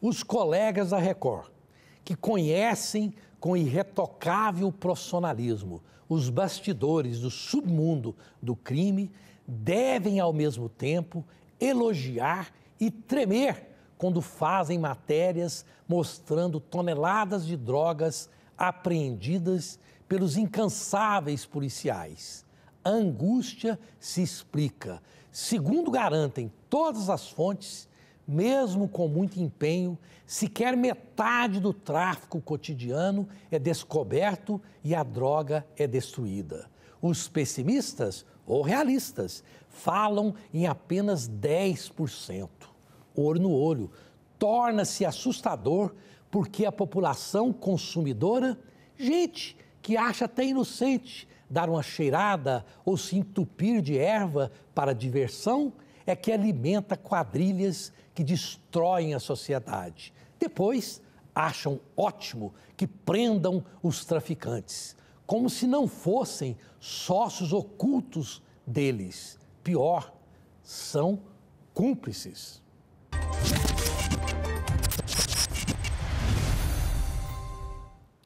os colegas da Record, que conhecem com irretocável profissionalismo os bastidores do submundo do crime, devem ao mesmo tempo elogiar e tremer quando fazem matérias mostrando toneladas de drogas apreendidas pelos incansáveis policiais. A angústia se explica. Segundo garantem todas as fontes, mesmo com muito empenho, sequer metade do tráfico cotidiano é descoberto e a droga é destruída. Os pessimistas ou realistas falam em apenas 10%. Ouro no olho, torna-se assustador porque a população consumidora, gente que acha até inocente dar uma cheirada ou se entupir de erva para diversão, é que alimenta quadrilhas que destroem a sociedade. Depois, acham ótimo que prendam os traficantes, como se não fossem sócios ocultos deles. Pior, são cúmplices.